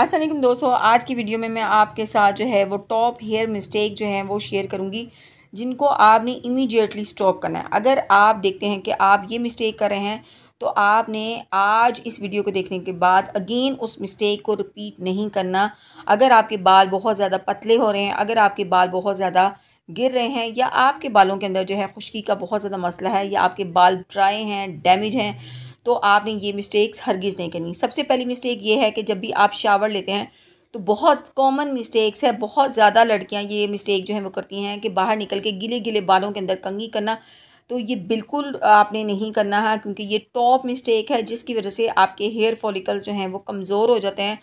असलम दोस्तों आज की वीडियो में मैं आपके साथ जो है वो टॉप हेयर मिस्टेक जो है वो शेयर करूँगी जिनको आपने इमीडिएटली स्टॉप करना है अगर आप देखते हैं कि आप ये मिस्टेक कर रहे हैं तो आपने आज इस वीडियो को देखने के बाद अगेन उस मिस्टेक को रिपीट नहीं करना अगर आपके बाल बहुत ज़्यादा पतले हो रहे हैं अगर आपके बाल बहुत ज़्यादा गिर रहे हैं या आपके बालों के अंदर जो है खुश्की का बहुत ज़्यादा मसला है या आपके बाल ड्राई हैं डैमेज हैं तो आपने ये मिस्टेक्स हरगिज़ नहीं करनी सबसे पहली मिस्टेक ये है कि जब भी आप शावर लेते हैं तो बहुत कॉमन मिस्टेक्स है बहुत ज़्यादा लड़कियां ये मिस्टेक जो है वो करती हैं कि बाहर निकल के गिले गिले बालों के अंदर कंगी करना तो ये बिल्कुल आपने नहीं करना है क्योंकि ये टॉप मिस्टेक है जिसकी वजह से आपके हेयर फॉलिकल्स जो हैं वो कमज़ोर हो जाते हैं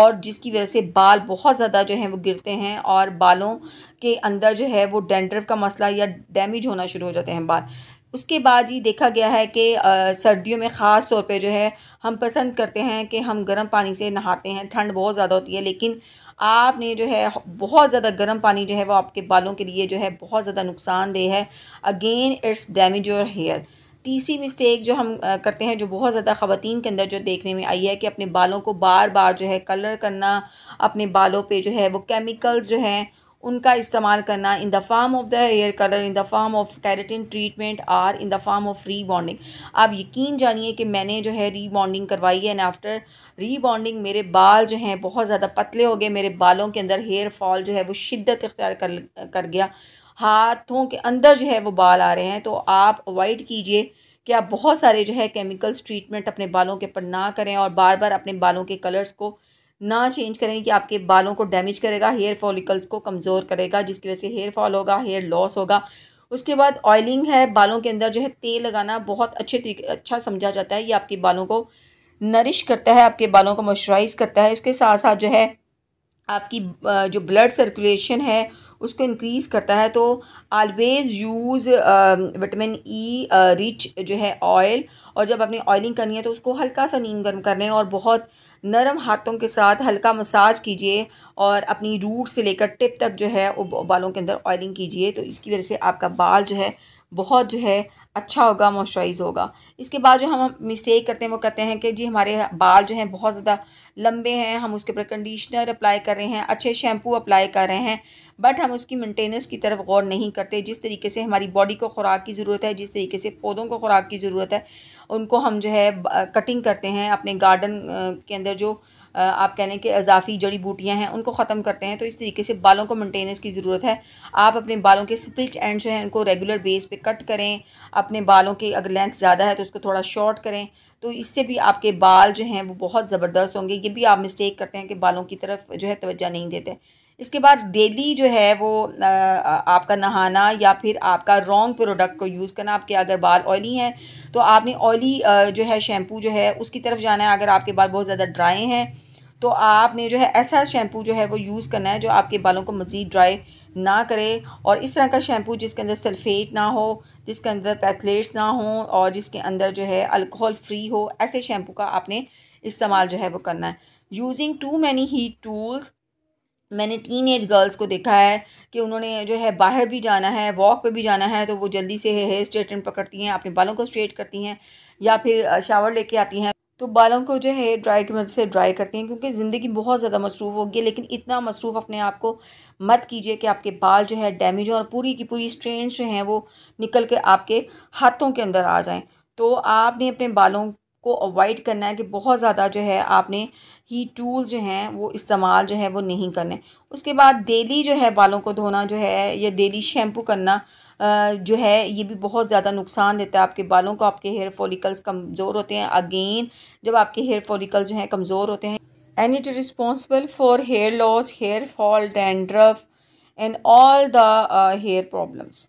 और जिसकी वजह से बाल बहुत ज़्यादा जो हैं वो गिरते हैं और बालों के अंदर जो है वो डेंड्रफ का मसला या डैमेज होना शुरू हो जाते हैं बाल उसके बाद ये देखा गया है कि सर्दियों में ख़ास तौर पे जो है हम पसंद करते हैं कि हम गर्म पानी से नहाते हैं ठंड बहुत ज़्यादा होती है लेकिन आपने जो है बहुत ज़्यादा गर्म पानी जो है वो आपके बालों के लिए जो है बहुत ज़्यादा नुकसानदेह है again it's damage your hair तीसरी मिस्टेक जो हम करते हैं जो बहुत ज़्यादा ख़वान के अंदर जो देखने में आई है कि अपने बालों को बार बार जो है कलर करना अपने बालों पे जो है वो केमिकल्स जो हैं उनका इस्तेमाल करना in the form of the hair colour in the form of keratin treatment or in the form of rebonding आप यकीन जानिए कि मैंने जो है री बॉन्डिंग करवाई है एंड आफ्टर री बॉन्डिंग मेरे बाल जो हैं बहुत ज़्यादा पतले हो गए मेरे बालों के अंदर हेयर फॉल जो है वो शिद्दत इख्तियार कर कर गया हाथों के अंदर जो है वो बाल आ रहे हैं तो आप अवॉइड कीजिए कि आप बहुत सारे जो है केमिकल्स ट्रीटमेंट अपने बालों के ऊपर ना करें और बार बार अपने बालों के कलर्स को ना चेंज करें कि आपके बालों को डैमेज करेगा हेयर फॉलिकल्स को कमज़ोर करेगा जिसकी वजह से हेयर फॉल होगा हेयर लॉस होगा उसके बाद ऑयलिंग है बालों के अंदर जो है तेल लगाना बहुत अच्छे तरीके अच्छा समझा जाता है ये आपके बालों को नरिश करता है आपके बालों को मॉइस्चराइज़ करता है उसके साथ साथ जो है आपकी जो ब्लड सर्कुलेशन है उसको इंक्रीज़ करता है तो always use vitamin E rich जो है ऑयल और जब आपने ऑयलिंग करनी है तो उसको हल्का सा नीम गर्म कर लें और बहुत नरम हाथों के साथ हल्का मसाज कीजिए और अपनी रूट से लेकर टिप तक जो है वो बालों के अंदर ऑयलिंग कीजिए तो इसकी वजह से आपका बाल जो है बहुत जो है अच्छा होगा मॉइस्चराइज़ होगा इसके बाद जो हम मिस्टेक करते हैं वो कहते हैं कि जी हमारे बाल जो हैं बहुत ज़्यादा लंबे हैं हम उसके ऊपर कंडीशनर अप्लाई कर रहे हैं अच्छे शैम्पू अप्लाई कर रहे हैं बट हम उसकी मेंटेनेंस की तरफ गौर नहीं करते जिस तरीके से हमारी बॉडी को खुराक की ज़रूरत है जिस तरीके से पौधों को खुराक की ज़रूरत है उनको हम जो है कटिंग करते हैं अपने गार्डन के अंदर जो आप कहने के कि अजाफ़ी जड़ी बूटियाँ हैं उनको ख़त्म करते हैं तो इस तरीके से बालों को मेंटेनेंस की ज़रूरत है आप अपने बालों के स्प्लिट एंड जो हैं उनको रेगुलर बेस पे कट करें अपने बालों के अगर लेंथ ज़्यादा है तो उसको थोड़ा शॉर्ट करें तो इससे भी आपके बाल जो हैं वो बहुत ज़बरदस्त होंगे ये भी आप मिस्टेक करते हैं कि बालों की तरफ जो है तोज्जा नहीं देते इसके बाद डेली जो है वो आपका नहाना या फिर आपका रॉन्ग प्रोडक्ट को यूज़ करना आपके अगर बाल ऑयली हैं तो आपने ऑयली जो है शैम्पू जो है उसकी तरफ जाना है अगर आपके बाल बहुत ज़्यादा ड्राई हैं तो आपने जो है ऐसा शैम्पू जो है वो यूज़ करना है जो आपके बालों को मज़ीद ड्राई ना करे और इस तरह का शैम्पू जिसके अंदर सल्फेट ना हो जिसके अंदर पैथलेट्स ना हो और जिसके अंदर जो है अल्कोहल फ्री हो ऐसे शैम्पू का आपने इस्तेमाल जो है वो करना है using too many heat tools मैंने टीन एज गर्ल्स को देखा है कि उन्होंने जो है बाहर भी जाना है वॉक पे भी जाना है तो वो जल्दी से हेयर स्ट्रेटन पकड़ती हैं अपने बालों को स्ट्रेट करती हैं या फिर शावर लेके आती हैं तो बालों को जो है ड्राई की मदद से ड्राई करती हैं क्योंकि ज़िंदगी बहुत ज़्यादा मसरूफ़ होगी लेकिन इतना मसरूफ़ अपने आप को मत कीजिए कि आपके बाल जो है डैमेज हो और पूरी की पूरी स्ट्रेन जो हैं वो निकल के आपके हाथों के अंदर आ जाएँ तो आपने अपने बालों को अवॉइड करना है कि बहुत ज़्यादा जो है आपने ही टूल जो हैं वो इस्तेमाल जो है वो नहीं करने उसके बाद डेली जो है बालों को धोना जो है या डेली शैम्पू करना जो है ये भी बहुत ज़्यादा नुकसान देता है आपके बालों को आपके हेयर फॉलिकल्स कमज़ोर होते हैं अगेन जब आपके हेयर फॉलिकल्स जो हैं कमज़ोर होते हैं and it responsible for hair loss hair fall dandruff and all the hair problems